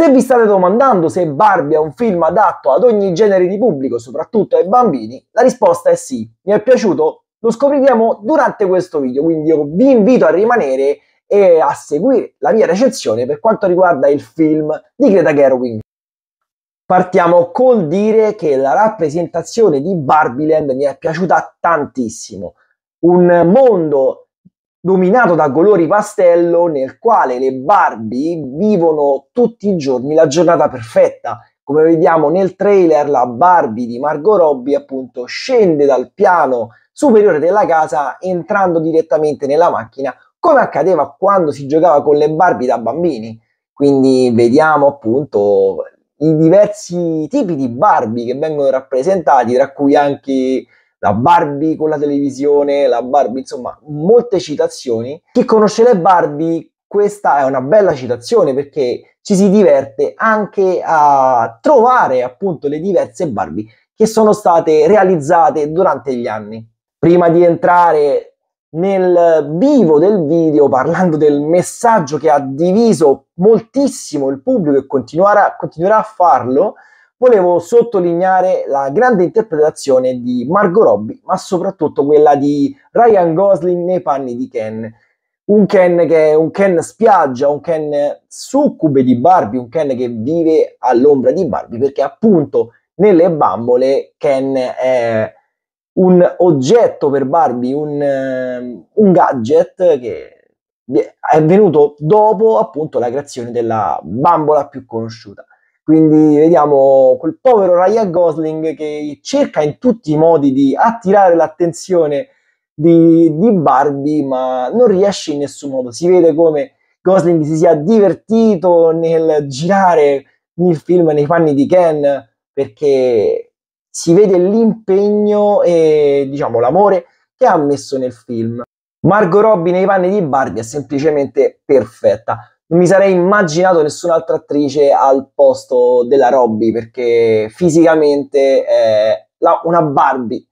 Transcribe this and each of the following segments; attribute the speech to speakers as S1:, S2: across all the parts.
S1: Se vi state domandando se Barbie è un film adatto ad ogni genere di pubblico, soprattutto ai bambini, la risposta è sì. Mi è piaciuto? Lo scopriremo durante questo video, quindi io vi invito a rimanere e a seguire la mia recensione per quanto riguarda il film di Greta Gerwig. Partiamo col dire che la rappresentazione di Barbie Land mi è piaciuta tantissimo. Un mondo dominato da colori pastello nel quale le Barbie vivono tutti i giorni la giornata perfetta. Come vediamo nel trailer, la Barbie di Margot Robbie appunto scende dal piano superiore della casa entrando direttamente nella macchina, come accadeva quando si giocava con le Barbie da bambini. Quindi vediamo appunto i diversi tipi di Barbie che vengono rappresentati, tra cui anche la Barbie con la televisione, la Barbie, insomma, molte citazioni. Chi conosce le Barbie, questa è una bella citazione perché ci si diverte anche a trovare appunto le diverse Barbie che sono state realizzate durante gli anni. Prima di entrare nel vivo del video parlando del messaggio che ha diviso moltissimo il pubblico e continuerà, continuerà a farlo, volevo sottolineare la grande interpretazione di Margot Robbie, ma soprattutto quella di Ryan Gosling nei panni di Ken. Un Ken che è un Ken spiaggia, un Ken succube di Barbie, un Ken che vive all'ombra di Barbie, perché appunto nelle bambole Ken è un oggetto per Barbie, un, eh, un gadget che è venuto dopo appunto la creazione della bambola più conosciuta. Quindi vediamo quel povero Ryan Gosling che cerca in tutti i modi di attirare l'attenzione di, di Barbie, ma non riesce in nessun modo. Si vede come Gosling si sia divertito nel girare il film nei panni di Ken, perché si vede l'impegno e diciamo l'amore che ha messo nel film. Margot Robbie nei panni di Barbie è semplicemente perfetta non mi sarei immaginato nessun'altra attrice al posto della Robbie perché fisicamente è la, una Barbie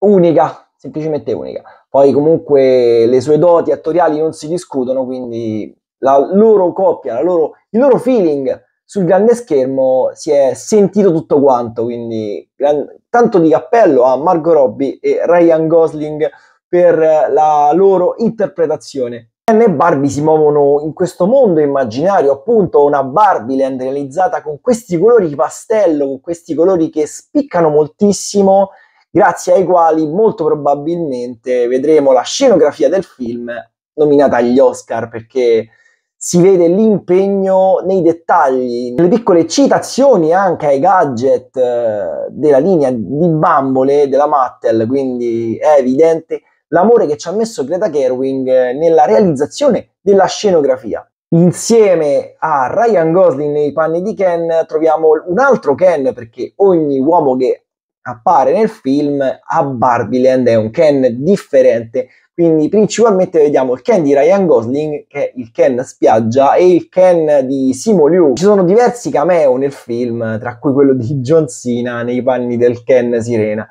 S1: unica, semplicemente unica. Poi comunque le sue doti attoriali non si discutono, quindi la loro coppia, la loro, il loro feeling sul grande schermo si è sentito tutto quanto, quindi gran, tanto di cappello a Margot Robbie e Ryan Gosling per la loro interpretazione Ken e Barbie si muovono in questo mondo immaginario, appunto una Barbie Land realizzata con questi colori pastello, con questi colori che spiccano moltissimo, grazie ai quali molto probabilmente vedremo la scenografia del film nominata agli Oscar perché si vede l'impegno nei dettagli, nelle piccole citazioni anche ai gadget eh, della linea di bambole della Mattel, quindi è evidente l'amore che ci ha messo Greta Kerwing eh, nella realizzazione della scenografia. Insieme a Ryan Gosling nei panni di Ken troviamo un altro Ken perché ogni uomo che appare nel film a Barbieland è un Ken differente, quindi principalmente vediamo il Ken di Ryan Gosling che è il Ken spiaggia e il Ken di Simo Liu. Ci sono diversi cameo nel film, tra cui quello di John Cena nei panni del Ken sirena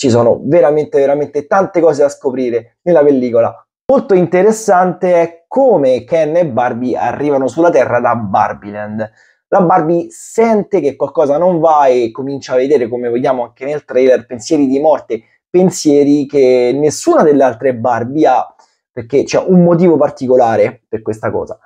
S1: ci sono veramente, veramente tante cose da scoprire nella pellicola. Molto interessante è come Ken e Barbie arrivano sulla Terra da Barbiland. La Barbie sente che qualcosa non va e comincia a vedere, come vediamo anche nel trailer, pensieri di morte, pensieri che nessuna delle altre Barbie ha, perché c'è un motivo particolare per questa cosa.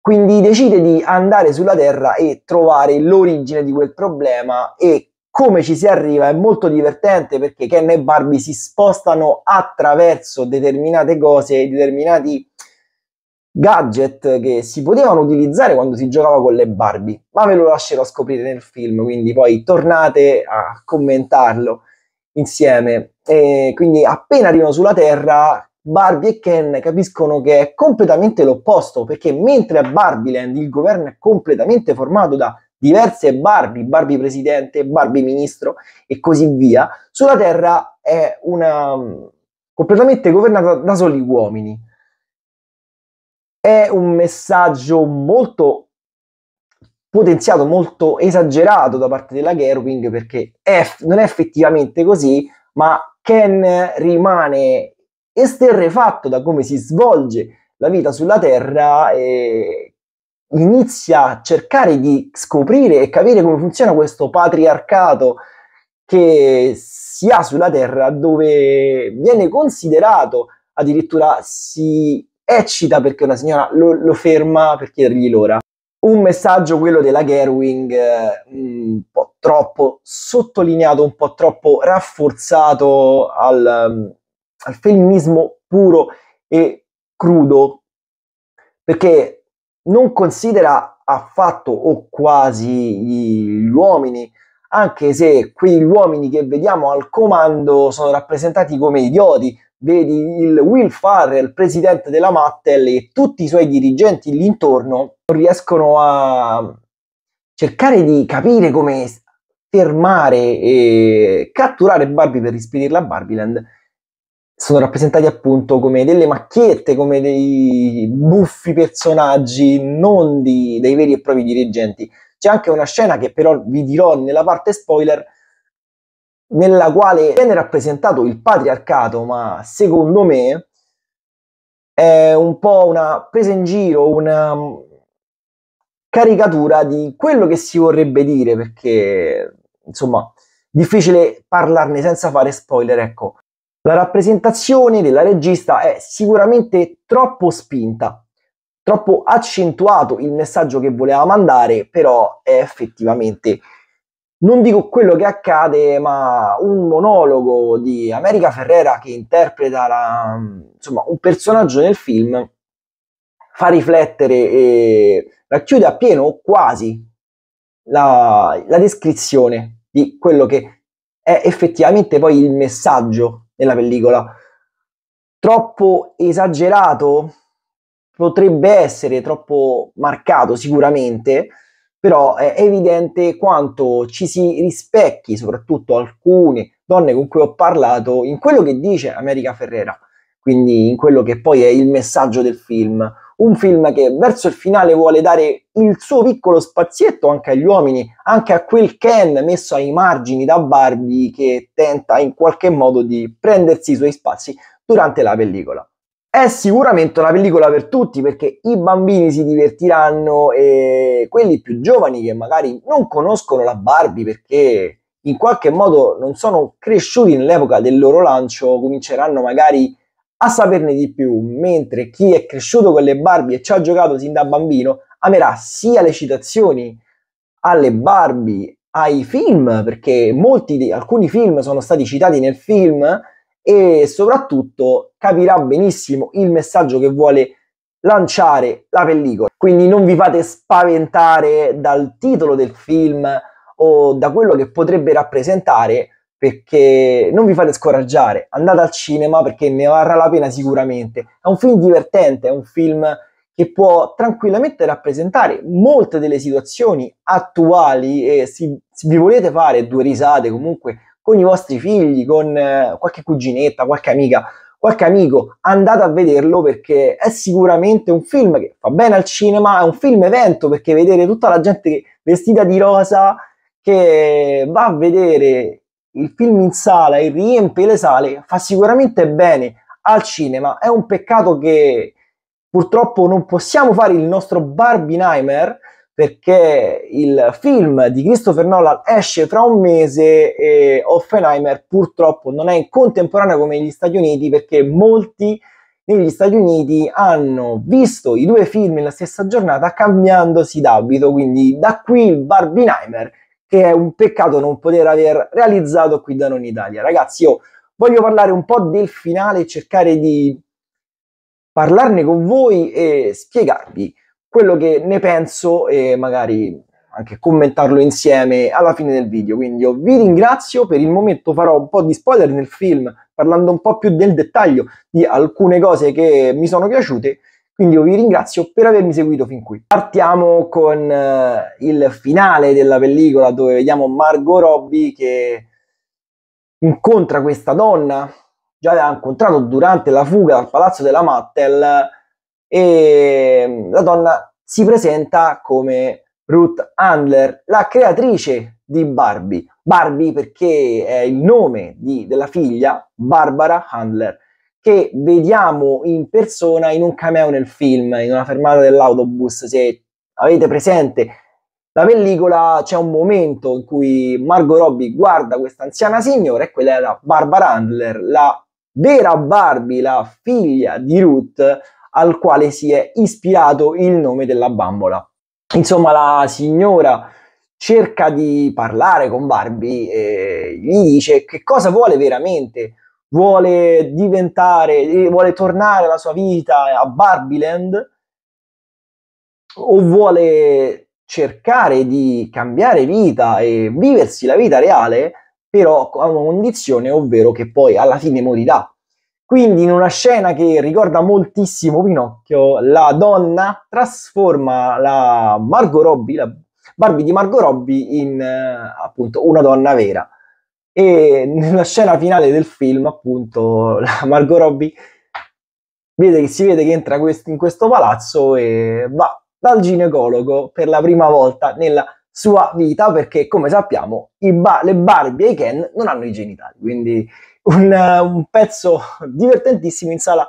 S1: Quindi decide di andare sulla Terra e trovare l'origine di quel problema e come ci si arriva è molto divertente perché Ken e Barbie si spostano attraverso determinate cose, determinati gadget che si potevano utilizzare quando si giocava con le Barbie, ma ve lo lascerò scoprire nel film, quindi poi tornate a commentarlo insieme. E quindi appena arrivano sulla Terra, Barbie e Ken capiscono che è completamente l'opposto, perché mentre a Barbieland il governo è completamente formato da diverse Barbie, Barbie presidente, Barbie ministro e così via, sulla Terra è una, mm, completamente governata da soli uomini. È un messaggio molto potenziato, molto esagerato da parte della Gerwing perché è, non è effettivamente così, ma Ken rimane esterrefatto da come si svolge la vita sulla Terra e inizia a cercare di scoprire e capire come funziona questo patriarcato che si ha sulla Terra, dove viene considerato, addirittura si eccita perché una signora lo, lo ferma per chiedergli l'ora. Un messaggio, quello della Gerwing, eh, un po' troppo sottolineato, un po' troppo rafforzato al, mm, al femminismo puro e crudo, perché non considera affatto o quasi gli uomini, anche se quegli uomini che vediamo al comando sono rappresentati come idioti. Vedi il Will Farrell, presidente della Mattel, e tutti i suoi dirigenti lì intorno non riescono a cercare di capire come fermare e catturare Barbie per rispedirla a Barbieland sono rappresentati appunto come delle macchiette, come dei buffi personaggi, non di, dei veri e propri dirigenti. C'è anche una scena che però vi dirò nella parte spoiler, nella quale viene rappresentato il patriarcato, ma secondo me è un po' una presa in giro, una caricatura di quello che si vorrebbe dire, perché insomma difficile parlarne senza fare spoiler, ecco. La rappresentazione della regista è sicuramente troppo spinta, troppo accentuato il messaggio che voleva mandare, però è effettivamente, non dico quello che accade, ma un monologo di America Ferrera che interpreta la, insomma, un personaggio nel film fa riflettere e racchiude appieno quasi la, la descrizione di quello che è effettivamente poi il messaggio nella pellicola. Troppo esagerato potrebbe essere, troppo marcato sicuramente, però è evidente quanto ci si rispecchi, soprattutto alcune donne con cui ho parlato, in quello che dice America Ferrera, quindi in quello che poi è il messaggio del film un film che verso il finale vuole dare il suo piccolo spazietto anche agli uomini, anche a quel Ken messo ai margini da Barbie che tenta in qualche modo di prendersi i suoi spazi durante la pellicola. È sicuramente una pellicola per tutti perché i bambini si divertiranno e quelli più giovani che magari non conoscono la Barbie perché in qualche modo non sono cresciuti nell'epoca del loro lancio cominceranno magari a a saperne di più, mentre chi è cresciuto con le Barbie e ci ha giocato sin da bambino amerà sia le citazioni alle Barbie, ai film, perché molti di, alcuni film sono stati citati nel film e soprattutto capirà benissimo il messaggio che vuole lanciare la pellicola. Quindi non vi fate spaventare dal titolo del film o da quello che potrebbe rappresentare perché non vi fate scoraggiare, andate al cinema perché ne varrà la pena sicuramente. È un film divertente, è un film che può tranquillamente rappresentare molte delle situazioni attuali e se vi volete fare due risate comunque con i vostri figli, con eh, qualche cuginetta, qualche amica, qualche amico, andate a vederlo perché è sicuramente un film che fa bene al cinema, è un film evento perché vedere tutta la gente vestita di rosa che va a vedere il film in sala e riempie le sale fa sicuramente bene al cinema. È un peccato che purtroppo non possiamo fare il nostro Barbie Nightmare perché il film di Christopher Nolan esce fra un mese e Offenheimer purtroppo non è in contemporanea come negli Stati Uniti perché molti negli Stati Uniti hanno visto i due film nella stessa giornata cambiandosi d'abito, quindi da qui il Barbenheimer che è un peccato non poter aver realizzato qui da Non Italia. Ragazzi, io voglio parlare un po' del finale e cercare di parlarne con voi e spiegarvi quello che ne penso e magari anche commentarlo insieme alla fine del video. Quindi io vi ringrazio, per il momento farò un po' di spoiler nel film, parlando un po' più nel dettaglio di alcune cose che mi sono piaciute quindi io vi ringrazio per avermi seguito fin qui. Partiamo con eh, il finale della pellicola dove vediamo Margot Robbie che incontra questa donna, già l'ha incontrato durante la fuga dal palazzo della Mattel e mm, la donna si presenta come Ruth Handler, la creatrice di Barbie. Barbie perché è il nome di, della figlia Barbara Handler che vediamo in persona in un cameo nel film, in una fermata dell'autobus. Se avete presente la pellicola, c'è un momento in cui Margot Robbie guarda questa anziana signora e quella era Barbara Handler, la vera Barbie, la figlia di Ruth, al quale si è ispirato il nome della bambola. Insomma, la signora cerca di parlare con Barbie e gli dice che cosa vuole veramente vuole diventare, vuole tornare alla sua vita a Barbiland o vuole cercare di cambiare vita e viversi la vita reale, però a una condizione, ovvero che poi alla fine morirà. Quindi in una scena che ricorda moltissimo Pinocchio, la donna trasforma la Margot Robbie, la Barbie di Margot Robbie, in eh, appunto una donna vera e nella scena finale del film appunto la Margot Robbie vede si vede che entra quest- in questo palazzo e va dal ginecologo per la prima volta nella sua vita perché come sappiamo ba- le Barbie e i Ken non hanno i genitali quindi un, uh, un pezzo divertentissimo in sala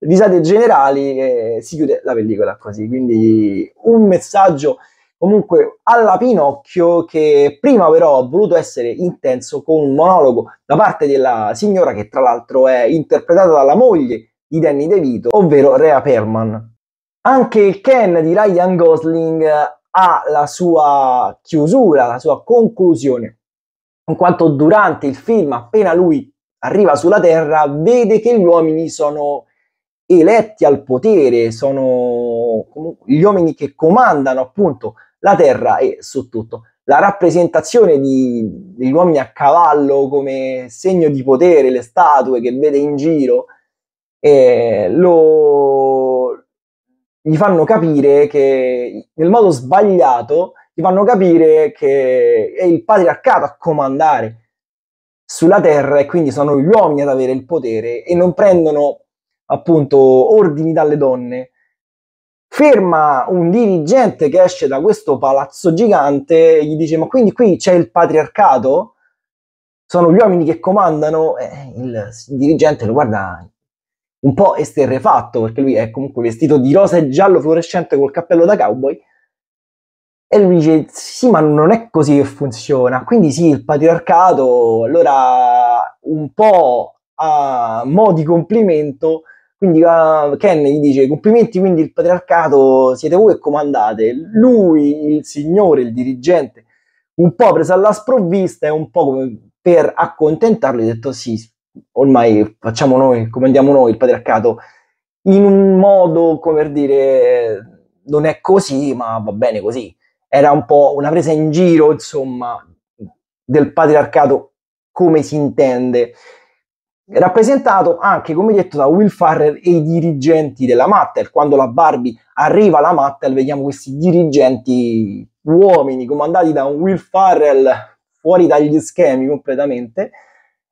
S1: risate generali e si chiude la pellicola così quindi un messaggio comunque alla Pinocchio che prima però ha voluto essere intenso con un monologo da parte della signora che tra l'altro è interpretata dalla moglie di Danny DeVito, ovvero Rea Perman. Anche il Ken di Ryan Gosling ha la sua chiusura, la sua conclusione, in quanto durante il film, appena lui arriva sulla Terra, vede che gli uomini sono eletti al potere, sono gli uomini che comandano appunto la terra e su tutto. La rappresentazione di, degli uomini a cavallo come segno di potere, le statue che vede in giro, eh, lo, gli fanno capire che nel modo sbagliato gli fanno capire che è il patriarcato a comandare sulla terra e quindi sono gli uomini ad avere il potere e non prendono appunto ordini dalle donne ferma un dirigente che esce da questo palazzo gigante e gli dice ma quindi qui c'è il patriarcato? Sono gli uomini che comandano? Eh, il dirigente lo guarda un po' esterrefatto perché lui è comunque vestito di rosa e giallo fluorescente col cappello da cowboy e lui dice sì ma non è così che funziona quindi sì il patriarcato allora un po' a mo' di complimento quindi uh, Ken gli dice complimenti, quindi il patriarcato siete voi e comandate. Lui, il signore, il dirigente, un po' preso alla sprovvista e un po' come per accontentarlo, ha detto sì, ormai facciamo noi, comandiamo noi il patriarcato in un modo, come per dire, non è così, ma va bene così. Era un po' una presa in giro, insomma, del patriarcato come si intende rappresentato anche, come detto, da Will Farrell e i dirigenti della Mattel. Quando la Barbie arriva alla Mattel, vediamo questi dirigenti uomini comandati da un Will Farrell fuori dagli schemi completamente.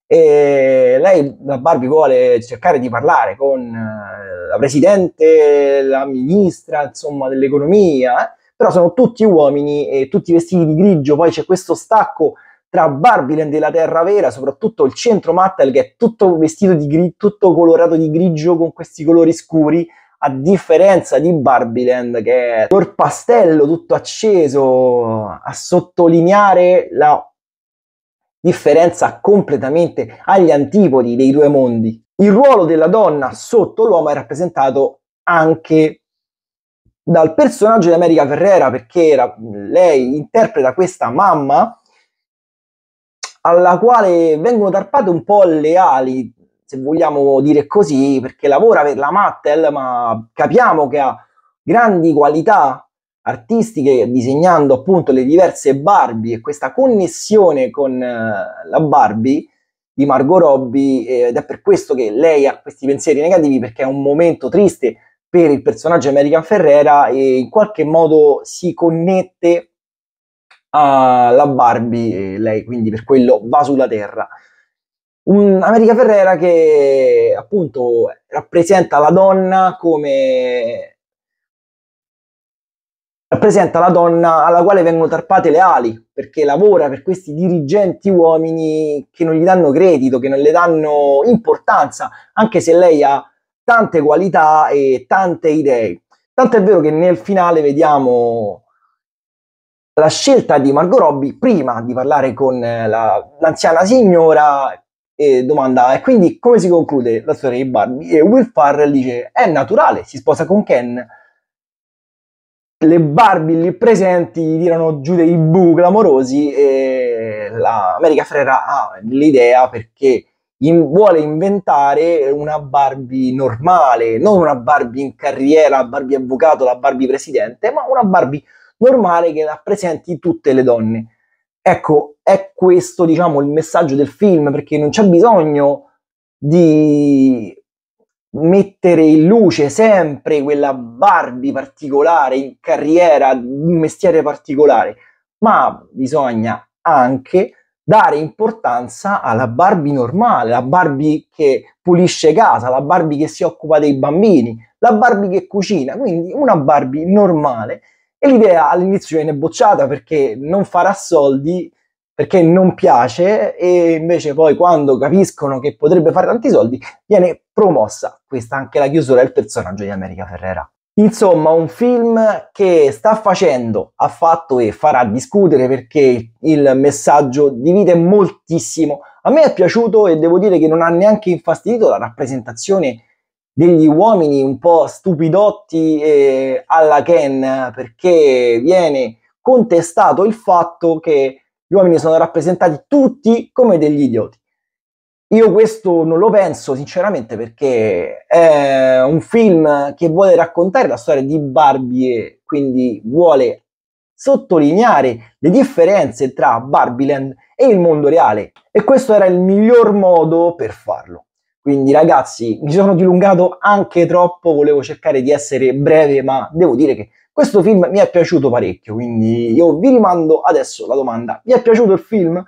S1: E lei, la Barbie, vuole cercare di parlare con eh, la presidente, la ministra, insomma, dell'economia. Eh? Però sono tutti uomini e tutti vestiti di grigio. Poi c'è questo stacco tra Barbiland e la terra vera, soprattutto il centro Mattel che è tutto vestito di grigio, tutto colorato di grigio con questi colori scuri, a differenza di Barbiland che è color pastello tutto acceso a sottolineare la differenza completamente agli antipodi dei due mondi. Il ruolo della donna sotto l'uomo è rappresentato anche dal personaggio di America Ferrera perché era, lei interpreta questa mamma alla quale vengono tarpate un po' le ali, se vogliamo dire così, perché lavora per la Mattel, ma capiamo che ha grandi qualità artistiche disegnando appunto le diverse Barbie e questa connessione con eh, la Barbie di Margot Robbie eh, ed è per questo che lei ha questi pensieri negativi perché è un momento triste per il personaggio American Ferrera e in qualche modo si connette alla Barbie, e lei quindi per quello va sulla Terra. Un America Ferrera che appunto rappresenta la donna come rappresenta la donna alla quale vengono tarpate le ali, perché lavora per questi dirigenti uomini che non gli danno credito, che non le danno importanza, anche se lei ha tante qualità e tante idee. Tanto è vero che nel finale vediamo la scelta di Margot Robbie prima di parlare con eh, la, l'anziana signora e domanda e quindi come si conclude la storia di Barbie e Will Farrell dice è naturale si sposa con Ken le Barbie lì presenti tirano giù dei bu clamorosi e l'America Ferrera ha l'idea perché in, vuole inventare una Barbie normale non una Barbie in carriera la Barbie avvocato la Barbie presidente ma una Barbie normale che rappresenti tutte le donne. Ecco, è questo, diciamo, il messaggio del film, perché non c'è bisogno di mettere in luce sempre quella Barbie particolare in carriera, un mestiere particolare, ma bisogna anche dare importanza alla Barbie normale, la Barbie che pulisce casa, la Barbie che si occupa dei bambini, la Barbie che cucina, quindi una Barbie normale e l'idea all'inizio viene bocciata perché non farà soldi, perché non piace e invece poi quando capiscono che potrebbe fare tanti soldi viene promossa. Questa anche la chiusura del personaggio di America Ferrera. Insomma, un film che sta facendo, ha fatto e farà discutere perché il messaggio divide moltissimo. A me è piaciuto e devo dire che non ha neanche infastidito la rappresentazione degli uomini un po' stupidotti eh, alla Ken perché viene contestato il fatto che gli uomini sono rappresentati tutti come degli idioti. Io questo non lo penso sinceramente perché è un film che vuole raccontare la storia di Barbie quindi vuole sottolineare le differenze tra Barbiland e il mondo reale e questo era il miglior modo per farlo. Quindi ragazzi, mi sono dilungato anche troppo, volevo cercare di essere breve, ma devo dire che questo film mi è piaciuto parecchio, quindi io vi rimando adesso la domanda. Vi è piaciuto il film?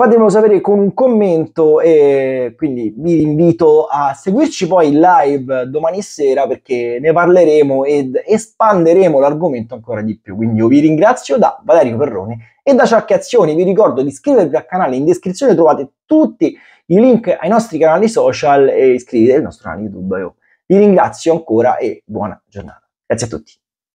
S1: fatemelo sapere con un commento e quindi vi invito a seguirci poi live domani sera perché ne parleremo ed espanderemo l'argomento ancora di più. Quindi io vi ringrazio da Valerio Perrone e da Ciacchiazioni, vi ricordo di iscrivervi al canale, in descrizione trovate tutti i i link ai nostri canali social e iscrivetevi al nostro canale YouTube. vi ringrazio ancora e buona giornata. Grazie a tutti.